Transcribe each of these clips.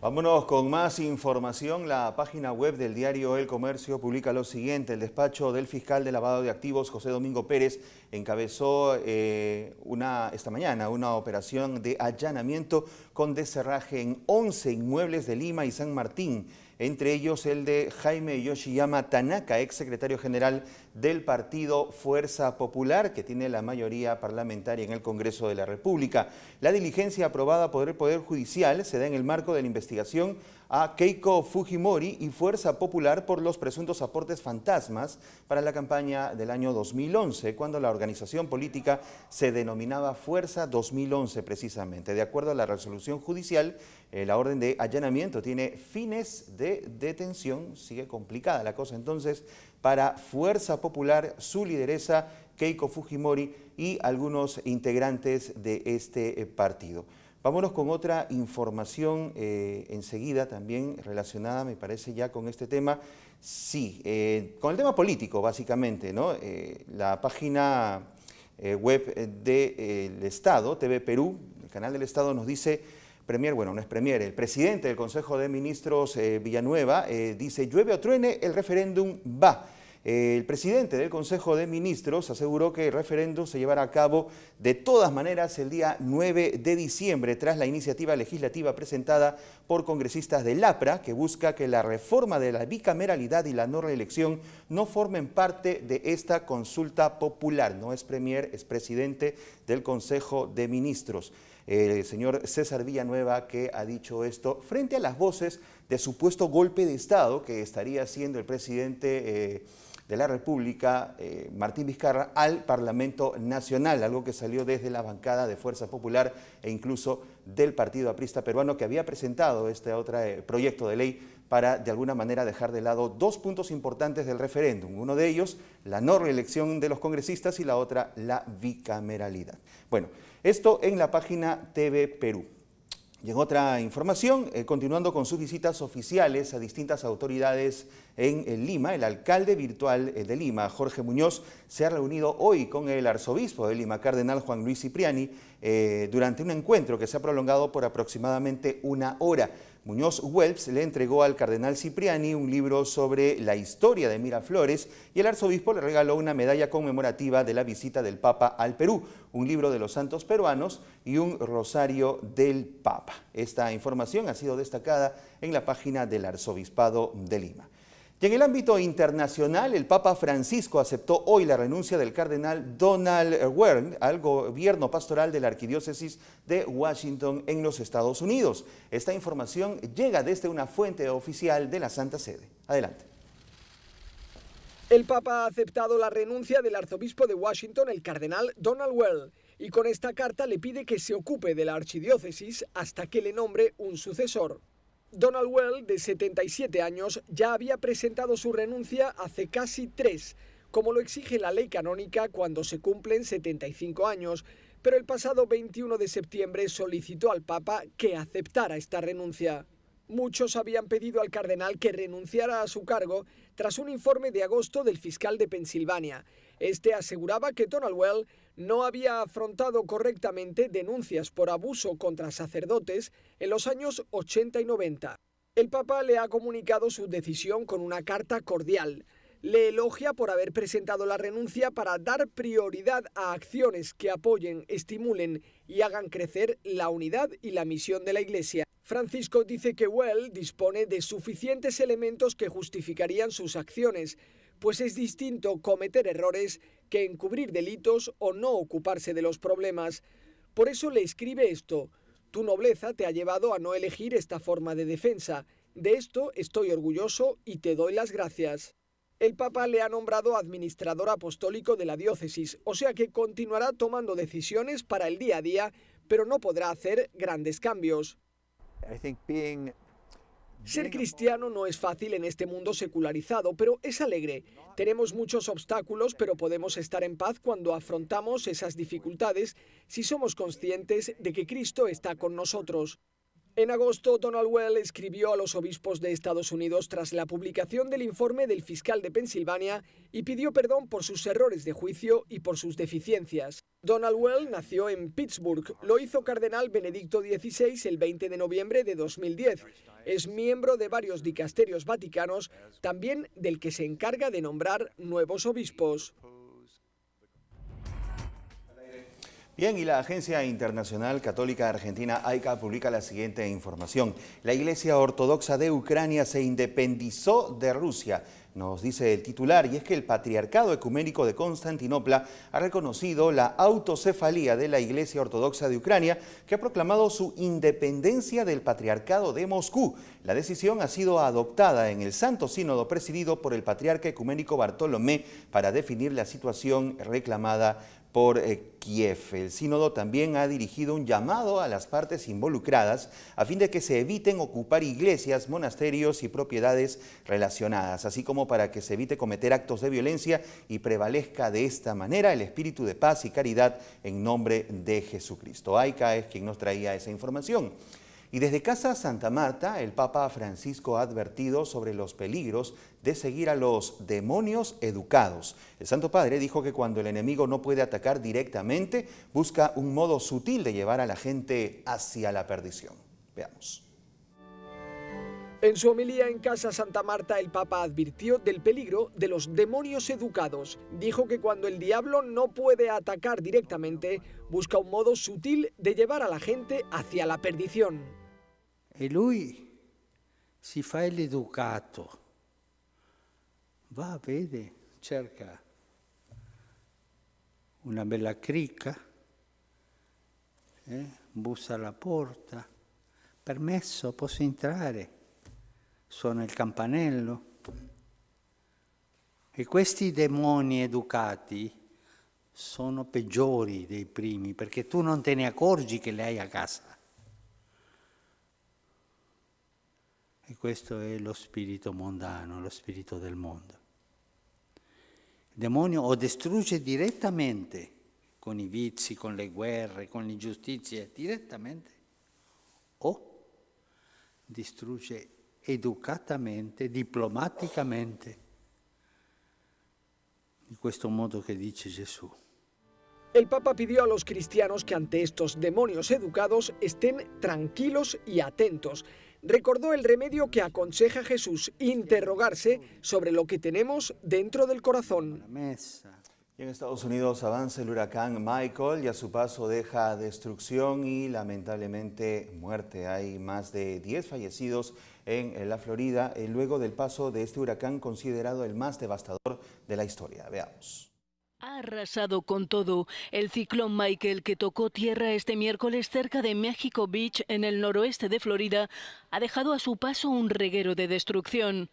Vámonos con más información. La página web del diario El Comercio publica lo siguiente. El despacho del fiscal de lavado de activos, José Domingo Pérez, encabezó eh, una, esta mañana una operación de allanamiento con deserraje en 11 inmuebles de Lima y San Martín entre ellos el de Jaime Yoshiyama Tanaka, ex secretario general del partido Fuerza Popular, que tiene la mayoría parlamentaria en el Congreso de la República. La diligencia aprobada por el Poder Judicial se da en el marco de la investigación a Keiko Fujimori y Fuerza Popular por los presuntos aportes fantasmas para la campaña del año 2011, cuando la organización política se denominaba Fuerza 2011 precisamente. De acuerdo a la resolución judicial, eh, la orden de allanamiento tiene fines de detención, sigue complicada la cosa entonces, para Fuerza Popular, su lideresa Keiko Fujimori y algunos integrantes de este eh, partido. Vámonos con otra información eh, enseguida también relacionada, me parece, ya con este tema. Sí, eh, con el tema político, básicamente, ¿no? Eh, la página web del Estado, TV Perú, el canal del Estado nos dice, Premier, bueno, no es Premier, el presidente del Consejo de Ministros, Villanueva, dice, llueve o truene, el referéndum va. El presidente del Consejo de Ministros aseguró que el referéndum se llevará a cabo de todas maneras el día 9 de diciembre tras la iniciativa legislativa presentada por congresistas del APRA que busca que la reforma de la bicameralidad y la no reelección no formen parte de esta consulta popular. No es premier, es presidente del Consejo de Ministros el señor César Villanueva que ha dicho esto frente a las voces de supuesto golpe de Estado que estaría haciendo el presidente. Eh, de la República, eh, Martín Vizcarra, al Parlamento Nacional, algo que salió desde la bancada de Fuerza Popular e incluso del Partido Aprista Peruano, que había presentado este otro eh, proyecto de ley para, de alguna manera, dejar de lado dos puntos importantes del referéndum. Uno de ellos, la no reelección de los congresistas y la otra, la bicameralidad. Bueno, esto en la página TV Perú. Y en otra información, eh, continuando con sus visitas oficiales a distintas autoridades en eh, Lima, el alcalde virtual eh, de Lima, Jorge Muñoz, se ha reunido hoy con el arzobispo de Lima, cardenal Juan Luis Cipriani, eh, durante un encuentro que se ha prolongado por aproximadamente una hora. Muñoz Welps le entregó al cardenal Cipriani un libro sobre la historia de Miraflores y el arzobispo le regaló una medalla conmemorativa de la visita del Papa al Perú, un libro de los santos peruanos y un rosario del Papa. Esta información ha sido destacada en la página del Arzobispado de Lima. Y en el ámbito internacional, el Papa Francisco aceptó hoy la renuncia del cardenal Donald Wern al gobierno pastoral de la Arquidiócesis de Washington en los Estados Unidos. Esta información llega desde una fuente oficial de la Santa Sede. Adelante. El Papa ha aceptado la renuncia del arzobispo de Washington, el cardenal Donald Wern, y con esta carta le pide que se ocupe de la archidiócesis hasta que le nombre un sucesor. Donald Well, de 77 años, ya había presentado su renuncia hace casi tres, como lo exige la ley canónica cuando se cumplen 75 años, pero el pasado 21 de septiembre solicitó al Papa que aceptara esta renuncia. Muchos habían pedido al cardenal que renunciara a su cargo tras un informe de agosto del fiscal de Pensilvania, este aseguraba que Donald Well no había afrontado correctamente denuncias por abuso contra sacerdotes en los años 80 y 90. El Papa le ha comunicado su decisión con una carta cordial. Le elogia por haber presentado la renuncia para dar prioridad a acciones que apoyen, estimulen y hagan crecer la unidad y la misión de la Iglesia. Francisco dice que Well dispone de suficientes elementos que justificarían sus acciones, pues es distinto cometer errores que encubrir delitos o no ocuparse de los problemas. Por eso le escribe esto, tu nobleza te ha llevado a no elegir esta forma de defensa, de esto estoy orgulloso y te doy las gracias. El Papa le ha nombrado administrador apostólico de la diócesis, o sea que continuará tomando decisiones para el día a día, pero no podrá hacer grandes cambios. Ser cristiano no es fácil en este mundo secularizado, pero es alegre. Tenemos muchos obstáculos, pero podemos estar en paz cuando afrontamos esas dificultades si somos conscientes de que Cristo está con nosotros. En agosto, Donald Well escribió a los obispos de Estados Unidos tras la publicación del informe del fiscal de Pensilvania y pidió perdón por sus errores de juicio y por sus deficiencias. Donald Well nació en Pittsburgh, lo hizo cardenal Benedicto XVI el 20 de noviembre de 2010. Es miembro de varios dicasterios vaticanos, también del que se encarga de nombrar nuevos obispos. Bien, y la Agencia Internacional Católica Argentina AICA publica la siguiente información. La Iglesia Ortodoxa de Ucrania se independizó de Rusia nos dice el titular, y es que el Patriarcado Ecuménico de Constantinopla ha reconocido la autocefalía de la Iglesia Ortodoxa de Ucrania, que ha proclamado su independencia del Patriarcado de Moscú. La decisión ha sido adoptada en el Santo Sínodo presidido por el Patriarca Ecuménico Bartolomé para definir la situación reclamada por eh, Kiev. El sínodo también ha dirigido un llamado a las partes involucradas a fin de que se eviten ocupar iglesias, monasterios y propiedades relacionadas, así como para que se evite cometer actos de violencia y prevalezca de esta manera el espíritu de paz y caridad en nombre de Jesucristo. Aica es quien nos traía esa información. Y desde Casa Santa Marta, el Papa Francisco ha advertido sobre los peligros de seguir a los demonios educados. El Santo Padre dijo que cuando el enemigo no puede atacar directamente, busca un modo sutil de llevar a la gente hacia la perdición. Veamos. En su homilía en Casa Santa Marta, el Papa advirtió del peligro de los demonios educados. Dijo que cuando el diablo no puede atacar directamente, busca un modo sutil de llevar a la gente hacia la perdición. E lui si fa el educato. Va, vede, cerca una bella crica, eh? bussa la porta. Permesso, posso entrare? suona il campanello. E questi demoni educati sono peggiori dei primi perché tu non te ne accorgi che li hai a casa. E questo è lo spirito mondano, lo spirito del mondo. Il demonio o distrugge direttamente con i vizi, con le guerre, con l'ingiustizia, direttamente, o distrugge educatamente, diplomáticamente, de este modo que dice Jesús. El Papa pidió a los cristianos que ante estos demonios educados estén tranquilos y atentos. Recordó el remedio que aconseja Jesús, interrogarse sobre lo que tenemos dentro del corazón en Estados Unidos avanza el huracán Michael y a su paso deja destrucción y lamentablemente muerte. Hay más de 10 fallecidos en la Florida eh, luego del paso de este huracán considerado el más devastador de la historia. Veamos. Ha arrasado con todo. El ciclón Michael, que tocó tierra este miércoles cerca de México Beach, en el noroeste de Florida, ha dejado a su paso un reguero de destrucción.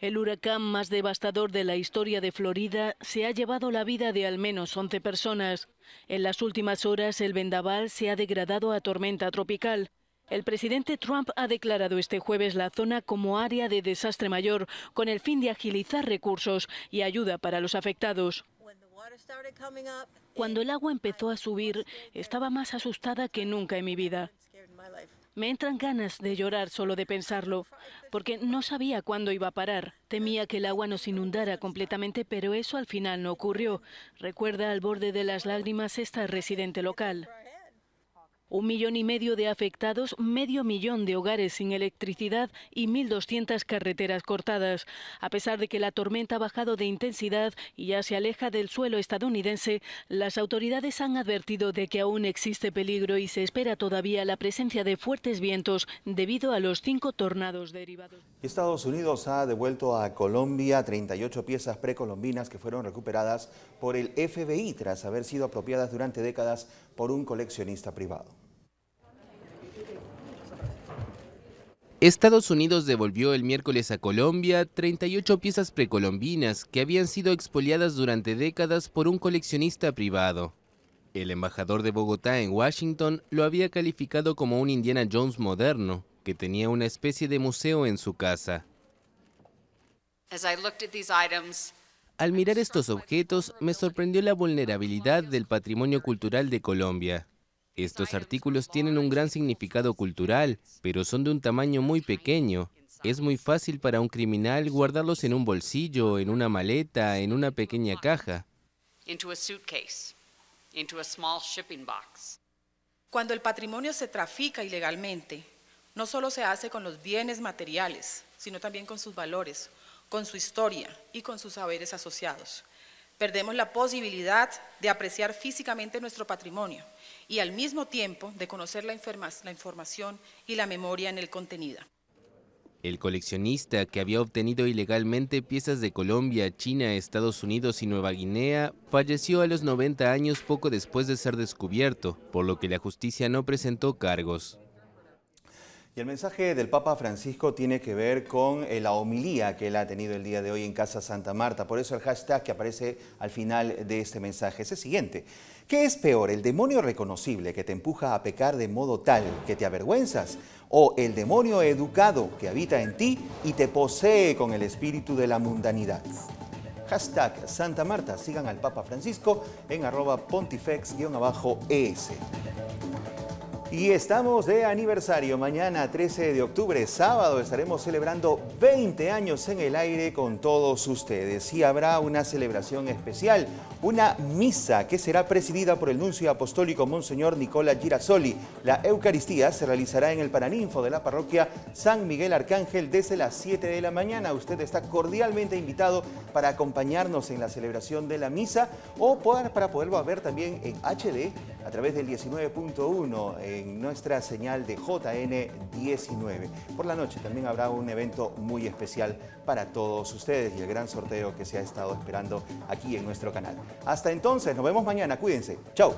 El huracán más devastador de la historia de Florida se ha llevado la vida de al menos 11 personas. En las últimas horas el vendaval se ha degradado a tormenta tropical. El presidente Trump ha declarado este jueves la zona como área de desastre mayor con el fin de agilizar recursos y ayuda para los afectados. Cuando el agua empezó a subir, estaba más asustada que nunca en mi vida. Me entran ganas de llorar solo de pensarlo, porque no sabía cuándo iba a parar. Temía que el agua nos inundara completamente, pero eso al final no ocurrió. Recuerda al borde de las lágrimas esta residente local. Un millón y medio de afectados, medio millón de hogares sin electricidad y 1.200 carreteras cortadas. A pesar de que la tormenta ha bajado de intensidad y ya se aleja del suelo estadounidense, las autoridades han advertido de que aún existe peligro y se espera todavía la presencia de fuertes vientos debido a los cinco tornados derivados. Estados Unidos ha devuelto a Colombia 38 piezas precolombinas que fueron recuperadas por el FBI tras haber sido apropiadas durante décadas por un coleccionista privado. Estados Unidos devolvió el miércoles a Colombia 38 piezas precolombinas que habían sido expoliadas durante décadas por un coleccionista privado. El embajador de Bogotá en Washington lo había calificado como un Indiana Jones moderno, que tenía una especie de museo en su casa. As al mirar estos objetos, me sorprendió la vulnerabilidad del patrimonio cultural de Colombia. Estos artículos tienen un gran significado cultural, pero son de un tamaño muy pequeño. Es muy fácil para un criminal guardarlos en un bolsillo, en una maleta, en una pequeña caja. Cuando el patrimonio se trafica ilegalmente, no solo se hace con los bienes materiales, sino también con sus valores, con su historia y con sus saberes asociados. Perdemos la posibilidad de apreciar físicamente nuestro patrimonio y al mismo tiempo de conocer la, información y la memoria en el contenido. El coleccionista que había obtenido ilegalmente piezas de Colombia, China, Estados Unidos y Nueva Guinea falleció a los 90 años poco después de ser descubierto, por lo que la justicia no presentó cargos. Y el mensaje del Papa Francisco tiene que ver con eh, la homilía que él ha tenido el día de hoy en Casa Santa Marta. Por eso el hashtag que aparece al final de este mensaje es el siguiente. ¿Qué es peor, el demonio reconocible que te empuja a pecar de modo tal que te avergüenzas? ¿O el demonio educado que habita en ti y te posee con el espíritu de la mundanidad? Hashtag Santa Marta. Sigan al Papa Francisco en arroba pontifex-es. Y estamos de aniversario. Mañana, 13 de octubre, sábado, estaremos celebrando 20 años en el aire con todos ustedes. Y habrá una celebración especial, una misa que será presidida por el nuncio apostólico Monseñor Nicola Girasoli. La Eucaristía se realizará en el Paraninfo de la parroquia San Miguel Arcángel desde las 7 de la mañana. Usted está cordialmente invitado para acompañarnos en la celebración de la misa o para poderlo ver también en HD a través del 19.1 en nuestra señal de JN19. Por la noche también habrá un evento muy especial para todos ustedes y el gran sorteo que se ha estado esperando aquí en nuestro canal. Hasta entonces, nos vemos mañana. Cuídense. Chao.